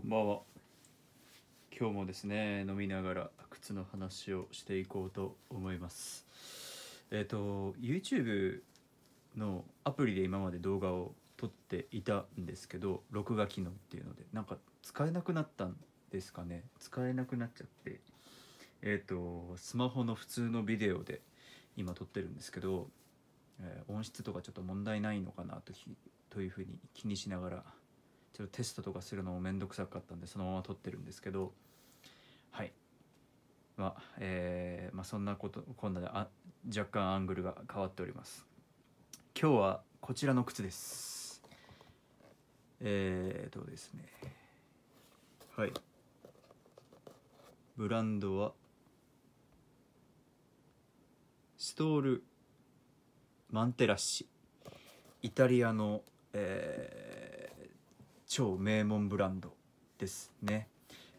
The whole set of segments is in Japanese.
こんばんは今日もですね飲みながら靴の話をしていこうと思いますえっ、ー、と YouTube のアプリで今まで動画を撮っていたんですけど録画機能っていうのでなんか使えなくなったんですかね使えなくなっちゃってえっ、ー、とスマホの普通のビデオで今撮ってるんですけど、えー、音質とかちょっと問題ないのかなとというふうに気にしながらちょっとテストとかするのも面倒くさかったんでそのまま撮ってるんですけどはいまあえー、まあ、そんなことこんなであ若干アングルが変わっております今日はこちらの靴ですえーとですねはいブランドはストールマンテラッシイタリアの、えー、超名門ブランドですね。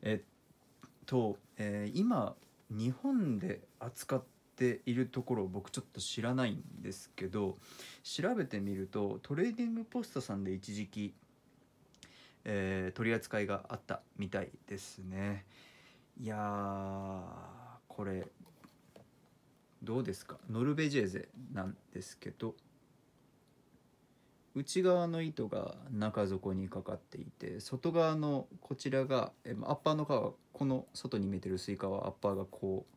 えっと、えー、今日本で扱っているところを僕ちょっと知らないんですけど調べてみるとトレーディングポストさんで一時期、えー、取り扱いがあったみたいですね。いやーこれどうですかノルベジェーゼなんですけど内側の糸が中底にかかっていて外側のこちらがアッパーの皮この外に見えてるスイカはアッパーがこう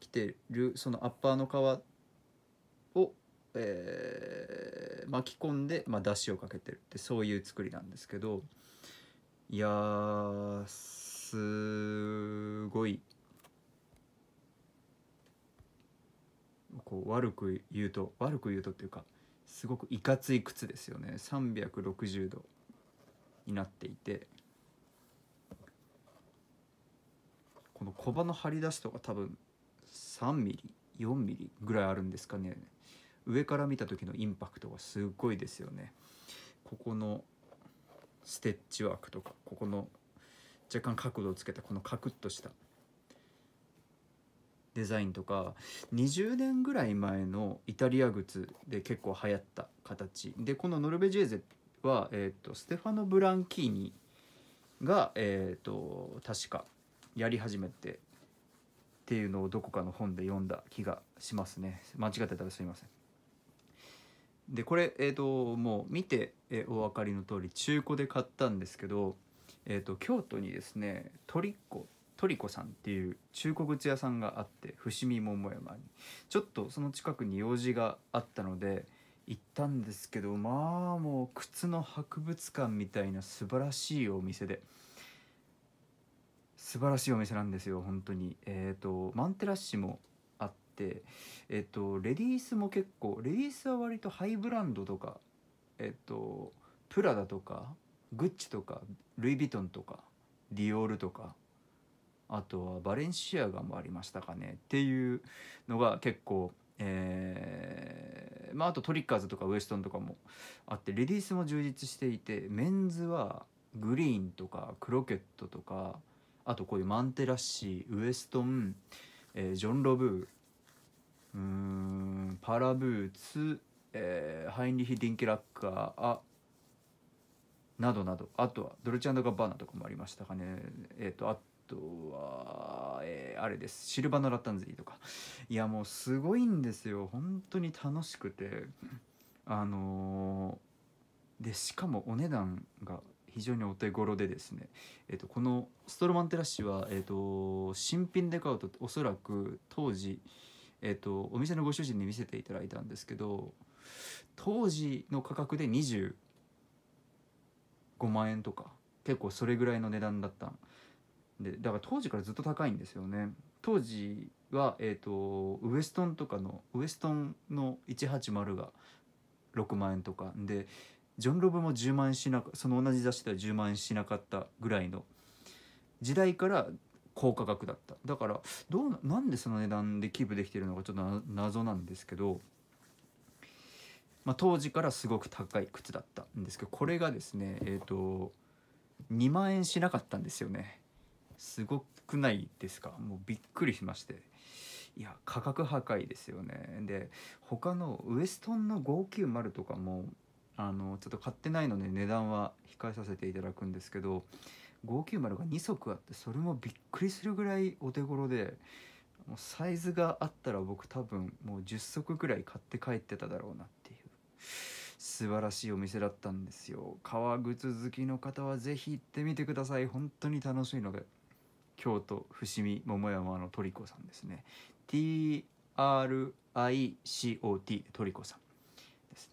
来てるそのアッパーの皮を、えー、巻き込んで、まあ、出汁をかけてるってそういう作りなんですけどいやすごいこう悪く言うと悪く言うとっていうかすごくいかつい靴ですよね360度になっていてこの小刃の張り出しとか多分3ミリ4ミリぐらいあるんですかね上から見た時のインパクトがすごいですよねここのステッチワークとかここの若干角度をつけたこのカクッとしたデザインとか20年ぐらい前のイタリア靴で結構流行った形でこのノルベジェーゼは、えーと、ステファノ・ブランキーニが、えーと、確かやり始めてっていうのをどこかの本で読んだ気がしますね間違ってたらすいませんでこれ、えーと、もう見て、えー、お分かりの通り中古で買ったんですけど、えー、と京都にですねトリッコトリコさんっていう中古靴屋さんがあって伏見桃山にちょっとその近くに用事があったので行ったんですけどまあもう靴の博物館みたいな素晴らしいお店で素晴らしいお店なんですよ本当にえっ、ー、とマンテラッシュもあってえっ、ー、とレディースも結構レディースは割とハイブランドとかえっ、ー、とプラダとかグッチとかルイ・ヴィトンとかディオールとかあとはバレンシアガもありましたかねっていうのが結構えー、まああとトリッカーズとかウエストンとかもあってレディースも充実していてメンズはグリーンとかクロケットとかあとこういうマンテラッシーウエストン、えー、ジョン・ロブーうーんパラブーツ、えー、ハインリヒ・ディンケラッカーあなどなどあとはドルチアンドガバーナとかもありましたかねえっ、ー、とあとは、えー、あれですシルバのラッタンゼリーとかいやもうすごいんですよ本当に楽しくてあのー、でしかもお値段が非常にお手頃でですね、えー、とこのストロマンテラッシュは、えーと、新品で買うとおそらく当時、えーと、とお店のご主人に見せていただいたんですけど当時の価格で25万円とか結構それぐらいの値段だったんでだから当時からずっと高いんですよね当時は、えーと、ウエストンとかのウエストンの180が6万円とかでジョン・ロブも10万円しなかその同じ雑誌では10万円しなかったぐらいの時代から高価格だっただからどうなんでその値段でキープできてるのかちょっと謎なんですけど、まあ、当時からすごく高い靴だったんですけどこれがですねえっ、ー、と2万円しなかったんですよねすごくないですかもうびっくりしましていや価格破壊ですよねで他のウエストンの590とかもあのちょっと買ってないので値段は控えさせていただくんですけど590が2足あってそれもびっくりするぐらいお手頃でもうサイズがあったら僕多分もう10足ぐらい買って帰ってただろうなっていう素晴らしいお店だったんですよ革靴好きの方は是非行ってみてください本当に楽しいので。京都伏見桃山のトリコさんですね TRICOT トリコさんですね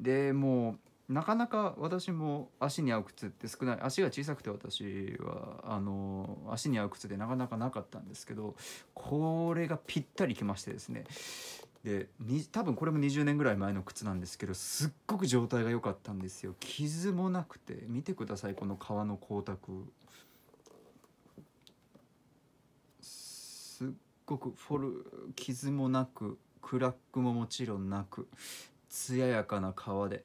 でもうなかなか私も足に合う靴って少ない足が小さくて私はあの足に合う靴でなかなかなかったんですけどこれがぴったりきましてですねで多分これも20年ぐらい前の靴なんですけどすっごく状態が良かったんですよ傷もなくて見てくださいこの革の光沢ごくフォル傷もなくクラックももちろんなく艶やかな皮で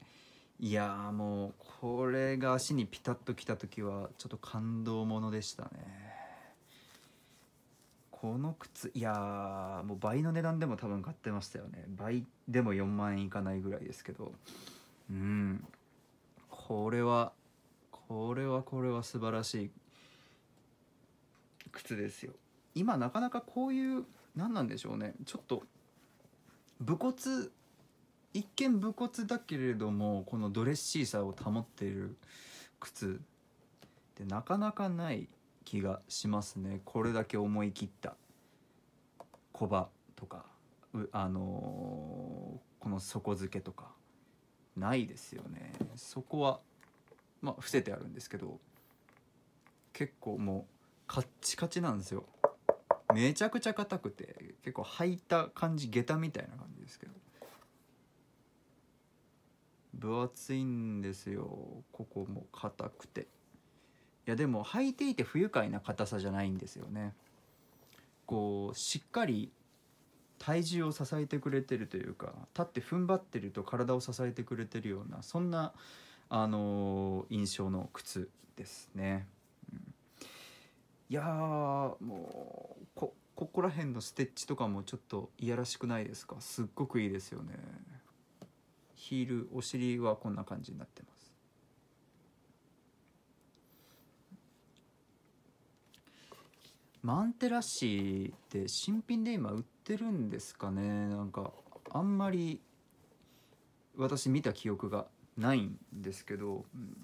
いやもうこれが足にピタッときた時はちょっと感動ものでしたねこの靴いやもう倍の値段でも多分買ってましたよね倍でも4万円いかないぐらいですけどうんこれはこれはこれは素晴らしい靴ですよ今なかなかこういう何なんでしょうねちょっと武骨一見武骨だけれどもこのドレッシーさを保っている靴ってなかなかない気がしますねこれだけ思い切った小バとかあのー、この底付けとかないですよねそこはまあ伏せてあるんですけど結構もうカッチカチなんですよめちゃくちゃ硬くて結構履いた感じ下駄みたいな感じですけど分厚いんですよここも硬くていやでも履いていて不愉快な硬さじゃないんですよねこうしっかり体重を支えてくれてるというか立って踏ん張ってると体を支えてくれてるようなそんなあのー、印象の靴ですね。いやもうこここら辺のステッチとかもちょっといやらしくないですかすっごくいいですよねヒールお尻はこんな感じになってますマンテラッシーって新品で今売ってるんですかねなんかあんまり私見た記憶がないんですけど、うん、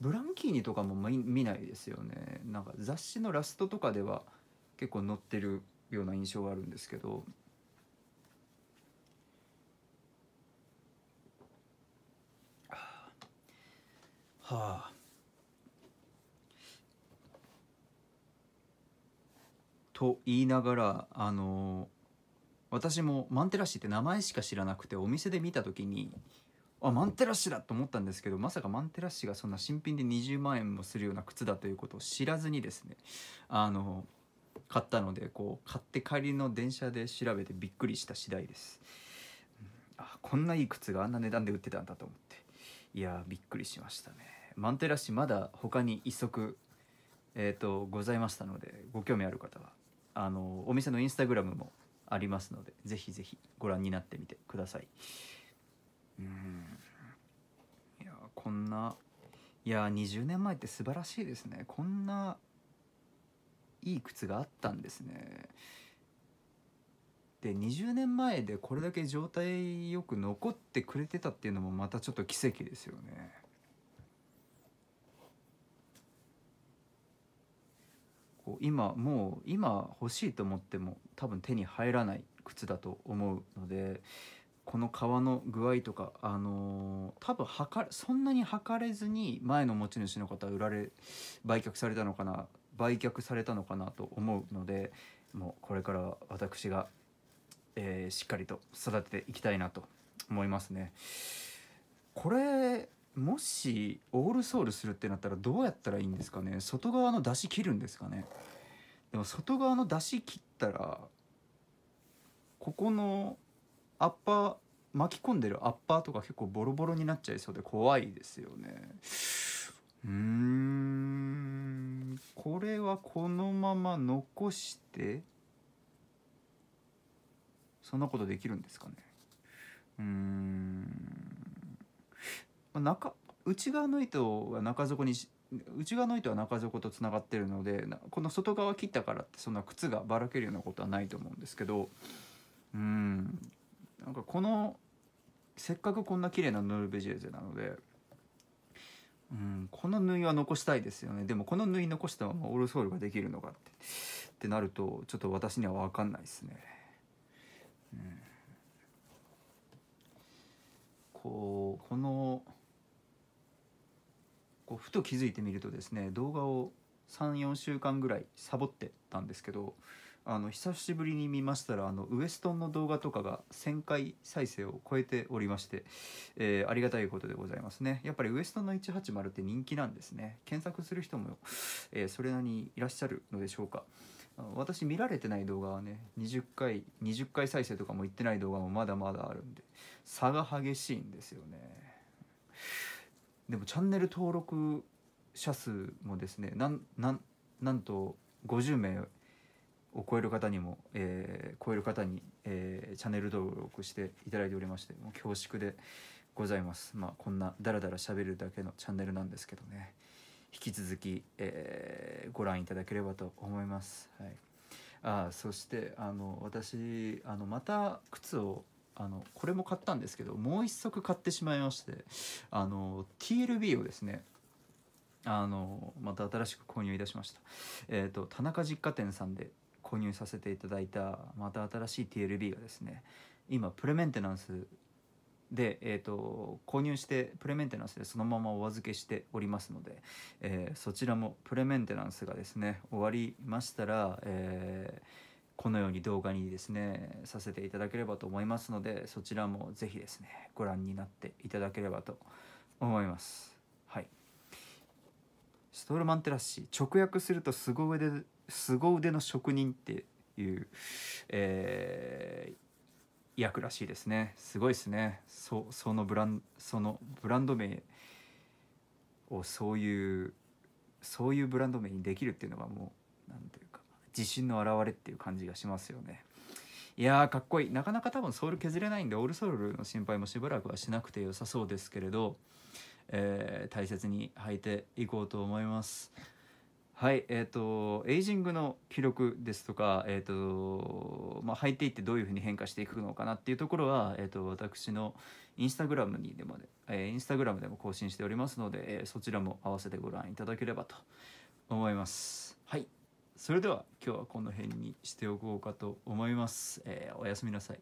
ブランキーニとかも見ないですよねなんか雑誌のラストとかでは結構載ってるような印象があるんですけどはあと言いながらあのー、私もマンテラシーって名前しか知らなくてお店で見た時にあマンテラッシュだと思ったんですけどまさかマンテラッシュがそんな新品で20万円もするような靴だということを知らずにですねあの買ったのでこう買って帰りの電車で調べてびっくりした次第です、うん、あこんないい靴があんな値段で売ってたんだと思っていやびっくりしましたねマンテラッシュまだ他に一足えっ、ー、とございましたのでご興味ある方はあのお店のインスタグラムもありますのでぜひぜひご覧になってみてくださいこんないや20年前って素晴らしいですねこんないい靴があったんですねで20年前でこれだけ状態よく残ってくれてたっていうのもまたちょっと奇跡ですよねこう今もう今欲しいと思っても多分手に入らない靴だと思うのでこの皮の具合とかあのー、多分測そんなに測れずに前の持ち主の方は売られ売却されたのかな売却されたのかなと思うのでもうこれから私が、えー、しっかりと育てていきたいなと思いますね。これもしオールソールするってなったらどうやったらいいんですかね外側の出し切るんですかねでも外側の出し切ったらここのアッパー巻き込んでるアッパーとか結構ボロボロになっちゃいそうで怖いですよねうんこれはこのまま残してそんなことできるんですかねうん中内側の糸は中底に内側の糸は中底とつながってるのでこの外側切ったからってそんな靴がばらけるようなことはないと思うんですけどうんなんかこのせっかくこんな綺麗なノルベジェーゼなので、うん、この縫いは残したいですよねでもこの縫い残したままオールソールができるのかってってなるとちょっと私には分かんないですね。うんこうこのこうふと気づいてみるとですね動画を34週間ぐらいサボってたんですけどあの久しぶりに見ましたらあのウエストンの動画とかが1000回再生を超えておりまして、えー、ありがたいことでございますねやっぱりウエストンの180って人気なんですね検索する人も、えー、それなりにいらっしゃるのでしょうか私見られてない動画はね20回20回再生とかもいってない動画もまだまだあるんで差が激しいんですよねでもチャンネル登録者数もですねなんと50名を超える方にも、えー、超える方に、えー、チャンネル登録していただいておりましてもう恐縮でございますまあこんなダラダラしゃべるだけのチャンネルなんですけどね引き続き、えー、ご覧いただければと思います、はい、ああそしてあの私あのまた靴をあのこれも買ったんですけどもう一足買ってしまいましてあの TLB をですねあのまた新しく購入いたしました。えっ、ー、と田中実家店さんで購入させていただいたまた新しい TLB がですね今プレメンテナンスで、えーと、購入してプレメンテナンスでそのままお預けしておりますので、えー、そちらもプレメンテナンスがですね終わりましたら、えー、このように動画にですねさせていただければと思いますのでそちらも是非ですねご覧になっていただければと思います。はい、ストールマンテラッシ直訳すると凄腕凄腕の職人っていう、えー、役らしいですねすごいですねそそのブランそのブランド名をそういうそういうブランド名にできるっていうのがもう何というか自信の表れっていう感じがしますよね。いやーかっこいいなかなか多分ソウル削れないんでオールソールの心配もしばらくはしなくて良さそうですけれど、えー、大切に履いていこうと思います。はい、えっ、ー、とエイジングの記録ですとか、えっ、ー、とまあ、履いていってどういうふうに変化していくのかなっていうところは、えっ、ー、と私のインスタグラムにでも、えインスタグラムでも更新しておりますので、えそちらも合わせてご覧いただければと思います。はい、それでは今日はこの辺にしておこうかと思います。えおやすみなさい。